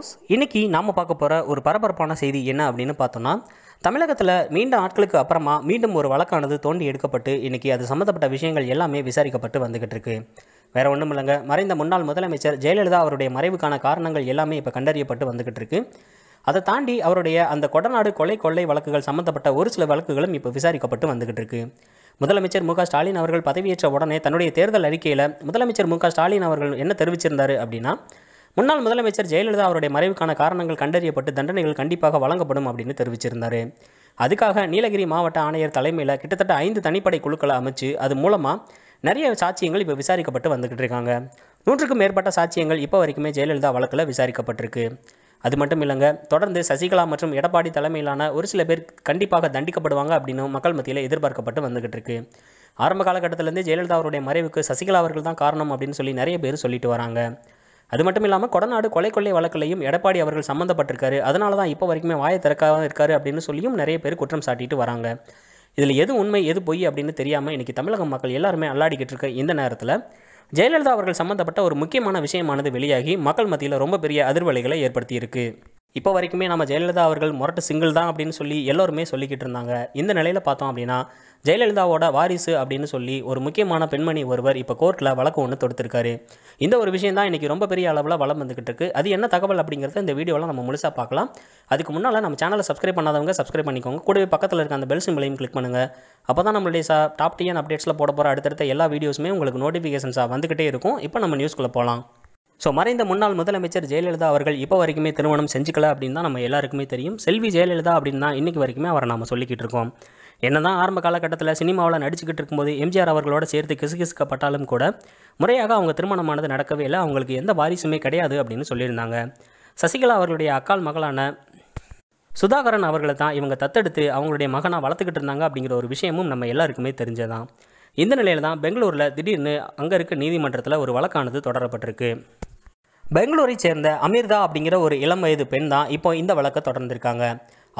hellos இன்றைக்கி நாம் பார்க்க போகிற ஒரு பரபரப்பான செய்தி என்ன அப்படின்னு பார்த்தோன்னா தமிழகத்தில் மீண்டும் ஆட்களுக்கு அப்புறமா மீண்டும் ஒரு வழக்கானது தோண்டி எடுக்கப்பட்டு இன்றைக்கி அது சம்மந்தப்பட்ட விஷயங்கள் எல்லாமே விசாரிக்கப்பட்டு வந்துக்கிட்டு இருக்கு வேறு ஒன்றும் இல்லைங்க மறைந்த முன்னாள் முதலமைச்சர் ஜெயலலிதா அவருடைய மறைவுக்கான காரணங்கள் எல்லாமே இப்போ கண்டறியப்பட்டு வந்துக்கிட்டு இருக்கு அதை தாண்டி அவருடைய அந்த கொடநாடு கொலை கொள்ளை வழக்குகள் சம்மந்தப்பட்ட ஒரு சில வழக்குகளும் இப்போ விசாரிக்கப்பட்டு வந்துக்கிட்டு இருக்கு முதலமைச்சர் மு ஸ்டாலின் அவர்கள் பதவியேற்ற உடனே தன்னுடைய தேர்தல் அறிக்கையில் முதலமைச்சர் மு ஸ்டாலின் அவர்கள் என்ன தெரிவிச்சிருந்தார் அப்படின்னா முன்னாள் முதலமைச்சர் ஜெயலலிதா அவருடைய மறைவுக்கான காரணங்கள் கண்டறியப்பட்டு தண்டனைகள் கண்டிப்பாக வழங்கப்படும் அப்படின்னு தெரிவிச்சிருந்தார் அதுக்காக நீலகிரி மாவட்ட ஆணையர் தலைமையில் கிட்டத்தட்ட ஐந்து தனிப்படை குழுக்களை அமைச்சு அது மூலமாக நிறைய சாட்சியங்கள் இப்போ விசாரிக்கப்பட்டு வந்துக்கிட்டு இருக்காங்க நூற்றுக்கும் மேற்பட்ட சாட்சியங்கள் இப்போ வரைக்குமே ஜெயலலிதா வழக்கில் விசாரிக்கப்பட்டிருக்கு அது மட்டும் இல்லைங்க தொடர்ந்து சசிகலா மற்றும் எடப்பாடி தலைமையிலான ஒரு சில பேர் கண்டிப்பாக தண்டிக்கப்படுவாங்க அப்படின்னு மக்கள் மத்தியில் எதிர்பார்க்கப்பட்டு வந்துகிட்டு இருக்கு ஆரம்ப காலகட்டத்திலேருந்து ஜெயலலிதா அவருடைய மறைவுக்கு சசிகலா அவர்கள் தான் காரணம் அப்படின்னு சொல்லி நிறைய பேர் சொல்லிட்டு வராங்க அது மட்டும் இல்லாமல் கொடநாடு கொலை கொள்ளை வழக்கிலையும் எடப்பாடி அவர்கள் சம்மந்தப்பட்டிருக்காரு அதனால தான் இப்போ வரைக்குமே வாயை திறக்காம இருக்காரு அப்படின்னு சொல்லியும் நிறைய பேர் குற்றம் சாட்டிட்டு வராங்க இதில் எது உண்மை எது பொய் அப்படின்னு தெரியாமல் இன்றைக்கி தமிழக மக்கள் எல்லாருமே அல்லாடிக்கிட்டு இருக்க இந்த நேரத்தில் ஜெயலலிதா அவர்கள் சம்மந்தப்பட்ட ஒரு முக்கியமான விஷயமானது வெளியாகி மக்கள் மத்தியில் ரொம்ப பெரிய அதிர்வலைகளை ஏற்படுத்தியிருக்கு இப்போ வரைக்குமே நம்ம ஜெயலலிதா அவர்கள் முரட்டு சிங்கிள் தான் அப்படின்னு சொல்லி எல்லோருமே சொல்லிக்கிட்டு இருந்தாங்க இந்த நிலையில் பார்த்தோம் அப்படின்னா ஜெயலலிதாவோட வாரிசு அப்படின்னு சொல்லி ஒரு முக்கியமான பெண்மணி ஒருவர் இப்போ கோர்ட்டில் வழக்கு ஒன்று தொடுத்திருக்காரு இந்த ஒரு விஷயம் தான் இன்றைக்கி ரொம்ப பெரிய அளவில் வளம் வந்துகிட்டு இருக்குது அது என்ன தகவல் அப்படிங்கிறத இந்த வீடியோவில் நம்ம முழுசாக பார்க்கலாம் அதுக்கு முன்னால் நம்ம சேனலை சப்ஸ்கிரைப் பண்ணாதவங்க சப்ஸ்கிரைப் பண்ணிக்கோங்க கூடவே பக்கத்தில் இருக்க அந்த பெல் சிம்பிளையும் கிளிக் பண்ணுங்கள் அப்போ தான் நம்மளுடைய சா டாப் டிஎன் அப்டேட்ஸில் போட போகிற அடுத்தடுத்த எல்லா வீடியோஸுமே உங்களுக்கு நோட்டிஃபிகேஷன்ஸாக வந்துக்கிட்டே இருக்கும் இப்போ நம்ம நியூஸ்குள்ளே போகலாம் ஸோ மறைந்த முன்னாள் முதலமைச்சர் ஜெயலலிதா அவர்கள் இப்போ வரைக்குமே திருமணம் செஞ்சுக்கல அப்படின்னு தான் நம்ம எல்லாருக்குமே தெரியும் செல்வி ஜெயலலிதா அப்படின்னு தான் இன்றைக்கு வரைக்குமே அவரை நாம் சொல்லிக்கிட்டு இருக்கோம் என்ன தான் ஆரம்ப காலகட்டத்தில் சினிமாவில் நடிச்சுக்கிட்டு இருக்கும்போது எம்ஜிஆர் அவர்களோட சேர்த்து கிசுகிசுக்கப்பட்டாலும் கூட முறையாக அவங்க திருமணமானது நடக்கவே இல்லை அவங்களுக்கு எந்த வாரிசுமே கிடையாது அப்படின்னு சொல்லியிருந்தாங்க சசிகலா அவர்களுடைய அக்கால் மகளான சுதாகரன் அவர்களை தான் இவங்க தத்தெடுத்து அவங்களுடைய மகனாக வளர்த்துக்கிட்டு இருந்தாங்க அப்படிங்கிற ஒரு விஷயமும் நம்ம எல்லாருக்குமே தெரிஞ்சதான் இந்த நிலையில் தான் பெங்களூரில் திடீர்னு அங்கே இருக்க நீதிமன்றத்தில் ஒரு வழக்கானது தொடரப்பட்டிருக்கு பெங்களூரை சேர்ந்த அமீர்தா அப்படிங்கிற ஒரு இளம் வயது பெண் தான் இப்போ இந்த வழக்கை தொடர்ந்திருக்காங்க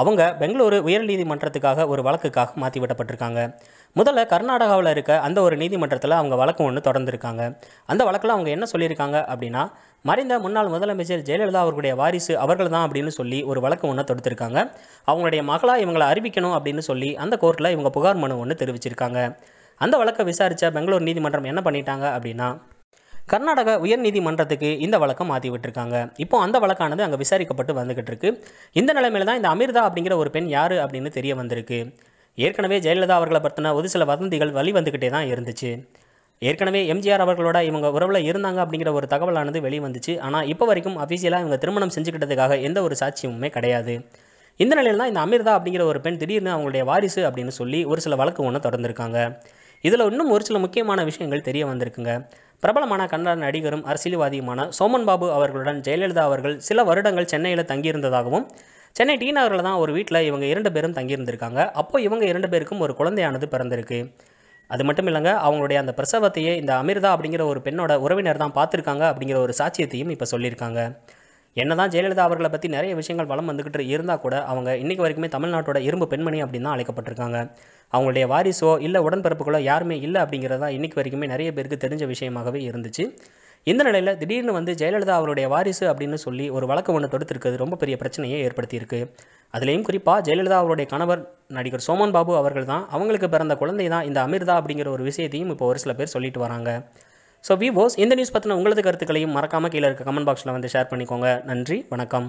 அவங்க பெங்களூரு உயர்நீதிமன்றத்துக்காக ஒரு வழக்குக்காக மாற்றி விடப்பட்டிருக்காங்க முதல்ல கர்நாடகாவில் இருக்க அந்த ஒரு நீதிமன்றத்தில் அவங்க வழக்கு ஒன்று தொடர்ந்துருக்காங்க அந்த வழக்கில் அவங்க என்ன சொல்லியிருக்காங்க அப்படின்னா மறைந்த முன்னாள் முதலமைச்சர் ஜெயலலிதா அவர்களுடைய வாரிசு அவர்கள் தான் அப்படின்னு சொல்லி ஒரு வழக்கு ஒன்று தொடுத்திருக்காங்க அவங்களுடைய மகளாக இவங்களை அறிவிக்கணும் அப்படின்னு சொல்லி அந்த கோர்ட்டில் இவங்க புகார் மனு ஒன்று தெரிவிச்சிருக்காங்க அந்த வழக்கை விசாரித்த பெங்களூர் நீதிமன்றம் என்ன பண்ணிட்டாங்க அப்படின்னா கர்நாடக உயர்நீதிமன்றத்துக்கு இந்த வழக்கம் மாற்றி விட்டுருக்காங்க இப்போ அந்த வழக்கானது அங்கே விசாரிக்கப்பட்டு வந்துகிட்டு இருக்கு இந்த நிலைமையில தான் இந்த அமிர்தா அப்படிங்கிற ஒரு பெண் யார் அப்படின்னு தெரிய வந்திருக்கு ஏற்கனவே ஜெயலலிதா அவர்களை பற்றின ஒரு சில வதந்திகள் வழி வந்துக்கிட்டே தான் இருந்துச்சு ஏற்கனவே எம்ஜிஆர் அவர்களோட இவங்க உறவில் இருந்தாங்க அப்படிங்கிற ஒரு தகவலானது வெளி வந்துச்சு ஆனால் இப்போ வரைக்கும் அஃபீஷியலாக இவங்க திருமணம் செஞ்சுக்கிட்டதுக்காக எந்த ஒரு சாட்சியமுமே கிடையாது இந்த நிலையில் தான் இந்த அமிர்தா அப்படிங்கிற ஒரு பெண் திடீர்னு அவங்களுடைய வாரிசு அப்படின்னு சொல்லி ஒரு சில வழக்கு ஒன்று தொடர்ந்துருக்காங்க இதில் இன்னும் ஒரு சில முக்கியமான விஷயங்கள் தெரிய வந்திருக்குங்க பிரபலமான கன்னட நடிகரும் அரசியல்வாதியுமான சோமன் பாபு அவர்களுடன் ஜெயலலிதா அவர்கள் சில வருடங்கள் சென்னையில் தங்கியிருந்ததாகவும் சென்னை டி நகரில் தான் ஒரு வீட்டில் இவங்க இரண்டு பேரும் தங்கியிருந்திருக்காங்க அப்போ இவங்க இரண்டு பேருக்கும் ஒரு குழந்தையானது பிறந்திருக்கு அது மட்டும் இல்லைங்க அவங்களுடைய அந்த பிரசவத்தையே இந்த அமிர்தா அப்படிங்கிற ஒரு பெண்ணோட உறவினர் தான் பார்த்துருக்காங்க அப்படிங்கிற ஒரு சாட்சியத்தையும் இப்போ சொல்லியிருக்காங்க என்னதான் ஜெயலலிதா அவர்களை பற்றி நிறைய விஷயங்கள் வளம் வந்துக்கிட்டு இருந்தால் கூட அவங்க இன்றைக்கு வரைக்குமே தமிழ்நாட்டோட இரும்பு பெண்மணி அப்படின்னு தான் அழைக்கப்பட்டிருக்காங்க அவங்களுடைய வாரிசோ இல்லை உடன்பிறப்புகளோ யாருமே இல்லை அப்படிங்கிறதா இன்றைக்கு வரைக்குமே நிறைய பேருக்கு தெரிஞ்ச விஷயமாகவே இருந்துச்சு இந்த நிலையில் திடீர்னு வந்து ஜெயலலிதா அவருடைய வாரிசு அப்படின்னு சொல்லி ஒரு வழக்கு ஒன்று தொடுத்திருக்கிறது ரொம்ப பெரிய பிரச்சனையை ஏற்படுத்தியிருக்கு அதுலேயும் குறிப்பாக ஜெயலலிதா அவருடைய கணவர் நடிகர் சோமன் பாபு அவர்கள் தான் அவங்களுக்கு பிறந்த குழந்தை தான் இந்த அமிர்தா அப்படிங்கிற ஒரு விஷயத்தையும் இப்போ ஒரு சில பேர் சொல்லிட்டு வராங்க ஸோ விவோஸ் இந்த நியூஸ் பற்றின உங்களது கருத்துக்களையும் மறக்காமல் கீழே இருக்க கமெண்ட் பாக்ஸில் வந்து ஷேர் பண்ணிக்கோங்க நன்றி வணக்கம்